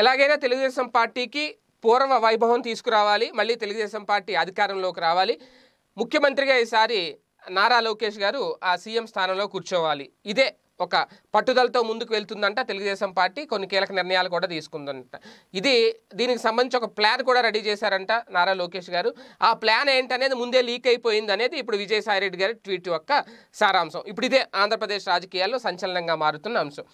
ఎలాగైనా తెలుగుదేశం పార్టీకి పూర్వ వైభవం తీసుకురావాలి మళ్ళీ తెలుగుదేశం పార్టీ అధికారంలోకి రావాలి ముఖ్యమంత్రిగా ఈసారి నారా లోకేష్ గారు ఆ సీఎం స్థానంలో కూర్చోవాలి ఇదే ఒక పట్టుదలతో ముందుకు వెళ్తుందంట తెలుగుదేశం పార్టీ కొన్ని కీలక నిర్ణయాలు కూడా తీసుకుందంట ఇది దీనికి సంబంధించి ఒక ప్లాన్ కూడా రెడీ చేశారంట నారా లోకేష్ గారు ఆ ప్లాన్ ఏంటనేది ముందే లీక్ అయిపోయింది అనేది ఇప్పుడు విజయసాయి రెడ్డి గారి ట్వీట్ యొక్క సారాంశం ఇప్పుడు ఇదే ఆంధ్రప్రదేశ్ రాజకీయాల్లో సంచలనంగా మారుతున్న అంశం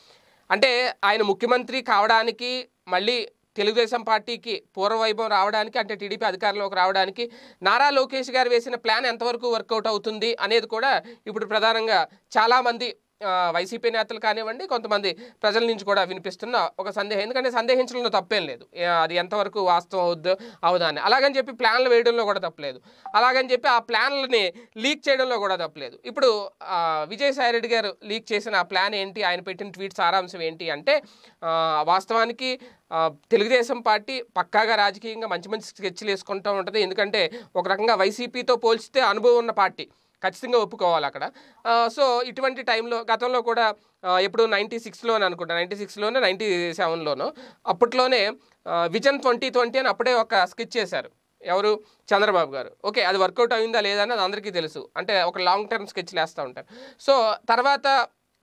అంటే ఆయన ముఖ్యమంత్రి కావడానికి మళ్ళీ తెలుగుదేశం పార్టీకి పూర్వవైభవం రావడానికి అంటే టీడీపీ అధికారంలోకి రావడానికి నారా లోకేష్ గారు వేసిన ప్లాన్ ఎంతవరకు వర్కౌట్ అవుతుంది అనేది కూడా ఇప్పుడు ప్రధానంగా చాలామంది వైసీపీ నేతలు కానివ్వండి కొంతమంది ప్రజల నుంచి కూడా వినిపిస్తున్న ఒక సందేహం ఎందుకంటే సందేహించడంలో తప్పేం లేదు అది ఎంతవరకు వాస్తవం అవుద్దు అవుదా అని అలాగని చెప్పి ప్లాన్లు వేయడంలో కూడా తప్పలేదు అలాగని చెప్పి ఆ ప్లాన్లని లీక్ చేయడంలో కూడా తప్పలేదు ఇప్పుడు విజయసాయి రెడ్డి గారు లీక్ చేసిన ఆ ప్లాన్ ఏంటి ఆయన పెట్టిన ట్వీట్ సారాంశం ఏంటి అంటే వాస్తవానికి తెలుగుదేశం పార్టీ పక్కాగా రాజకీయంగా మంచి మంచి స్కెచ్లు వేసుకుంటూ ఉంటుంది ఎందుకంటే ఒక రకంగా వైసీపీతో పోల్చితే అనుభవం ఉన్న పార్టీ ఖచ్చితంగా ఒప్పుకోవాలి అక్కడ సో ఇటువంటి టైంలో గతంలో కూడా ఎప్పుడు నైంటీ సిక్స్లోనే అనుకుంటా నైంటీ సిక్స్లోనే నైంటీ సెవెన్లోనో అప్పట్లోనే విజన్ ట్వంటీ ట్వంటీ అని అప్పుడే ఒక స్కిచ్ చేశారు ఎవరు చంద్రబాబు గారు ఓకే అది వర్కౌట్ అయిందా లేదా అది అందరికీ తెలుసు అంటే ఒక లాంగ్ టర్మ్ స్కెచ్లు వేస్తూ ఉంటారు సో తర్వాత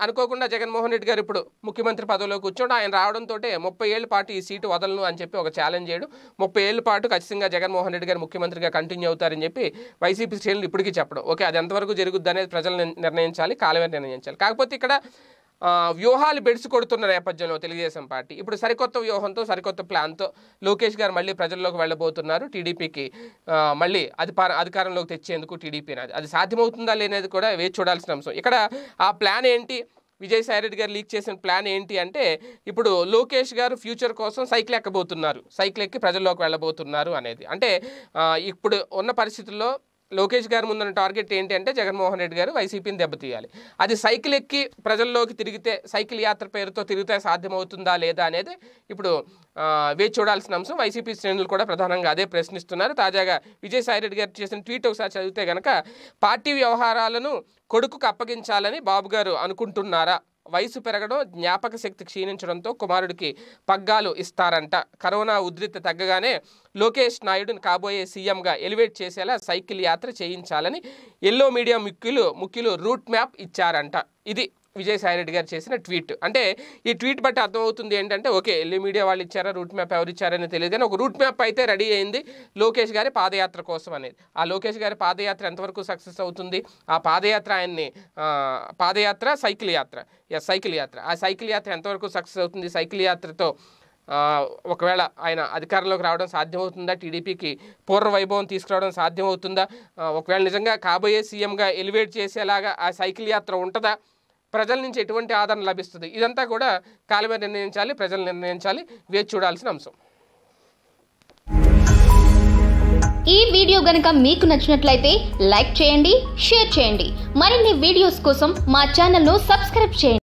అనుకోకుండా జగన్మోహన్ రెడ్డి గారు ఇప్పుడు ముఖ్యమంత్రి పదవిలో కూర్చోండి ఆయన రావడంతో ముప్పై ఏళ్ళ పాటు ఈ సీటు వదలను అని చెప్పి ఒక ఛాలెంజ్ చేయడు ముప్పై ఏళ్ళ పాటు ఖచ్చితంగా జగన్మోహన్ రెడ్డి గారు ముఖ్యమంత్రిగా కంటిన్యూ అవుతారని చెప్పి వైసీపీ శ్రేణులు ఇప్పటికీ చెప్పడం ఓకే అది ఎంతవరకు జరుగుద్ది అనేది ప్రజలు నిర్ణయించాలి కాలమే నిర్ణయించాలి కాకపోతే ఇక్కడ వ్యూహాలు బెడిసి కొడుతున్న నేపథ్యంలో తెలుగుదేశం పార్టీ ఇప్పుడు సరికొత్త వ్యూహంతో సరికొత్త ప్లాన్తో లోకేష్ గారు మళ్ళీ ప్రజల్లోకి వెళ్ళబోతున్నారు టీడీపీకి మళ్ళీ అది అధికారంలోకి తెచ్చేందుకు టీడీపీ అది సాధ్యమవుతుందా లేనేది కూడా వేచి చూడాల్సిన అంశం ఇక్కడ ఆ ప్లాన్ ఏంటి విజయసాయిరెడ్డి గారు లీక్ చేసిన ప్లాన్ ఏంటి అంటే ఇప్పుడు లోకేష్ గారు ఫ్యూచర్ కోసం సైకిల్ ఎక్కబోతున్నారు సైకిల్ ఎక్కి ప్రజల్లోకి వెళ్ళబోతున్నారు అనేది అంటే ఇప్పుడు ఉన్న పరిస్థితుల్లో లోకేష్ గారు ముందున్న టార్గెట్ ఏంటి అంటే జగన్మోహన్ రెడ్డి గారు వైసీపీని దెబ్బతీయాలి అది సైకిల్ ఎక్కి ప్రజల్లోకి తిరిగితే సైకిల్ యాత్ర పేరుతో తిరిగితే సాధ్యమవుతుందా లేదా అనేది ఇప్పుడు వేచి చూడాల్సిన అంశం వైసీపీ శ్రేణులు కూడా ప్రధానంగా అదే ప్రశ్నిస్తున్నారు తాజాగా విజయసాయిరెడ్డి గారు చేసిన ట్వీట్ ఒకసారి చదివితే కనుక పార్టీ వ్యవహారాలను కొడుకుకు అప్పగించాలని బాబు గారు అనుకుంటున్నారా వయసు పెరగడం జ్ఞాపక శక్తి క్షీణించడంతో కుమారుడికి పగ్గాలు ఇస్తారంట కరోనా ఉధృతి తగ్గగానే లోకేష్ నాయుడుని కాబోయే సీఎంగా ఎలివేట్ చేసేలా సైకిల్ యాత్ర చేయించాలని ఎల్లో మీడియా ముఖ్యులు ముఖ్యులు రూట్ మ్యాప్ ఇచ్చారంట ఇది విజయసాయిరెడ్డి గారు చేసిన ట్వీట్ అంటే ఈ ట్వీట్ బట్టి అర్థమవుతుంది ఏంటంటే ఓకే ఎల్లి మీడియా వాళ్ళు ఇచ్చారా రూట్ మ్యాప్ ఎవరు ఇచ్చారని తెలియదు కానీ ఒక రూట్ మ్యాప్ అయితే రెడీ అయింది లోకేష్ గారి పాదయాత్ర కోసం అనేది ఆ లోకేష్ గారి పాదయాత్ర ఎంతవరకు సక్సెస్ అవుతుంది ఆ పాదయాత్ర ఆయన్ని పాదయాత్ర సైకిల్ యాత్ర సైకిల్ యాత్ర ఆ సైకిల్ యాత్ర ఎంతవరకు సక్సెస్ అవుతుంది సైకిల్ యాత్రతో ఒకవేళ ఆయన అధికారంలోకి రావడం సాధ్యమవుతుందా టీడీపీకి పూర్వ వైభవం తీసుకురావడం సాధ్యమవుతుందా ఒకవేళ నిజంగా కాబోయే సీఎంగా ఎలివేట్ చేసేలాగా ఆ సైకిల్ యాత్ర ఉంటుందా ప్రజల నుంచి ఎటువంటి ఆదరణ లభిస్తుంది ఇదంతా కూడా కాలమే నిర్ణయించాలి ప్రజలు నిర్ణయించాలి వేచి చూడాల్సిన అంశం ఈ వీడియో గనక మీకు నచ్చినట్లయితే లైక్ చేయండి షేర్ చేయండి మరిన్ని వీడియోస్ కోసం మా ఛానల్ను సబ్స్క్రైబ్ చేయండి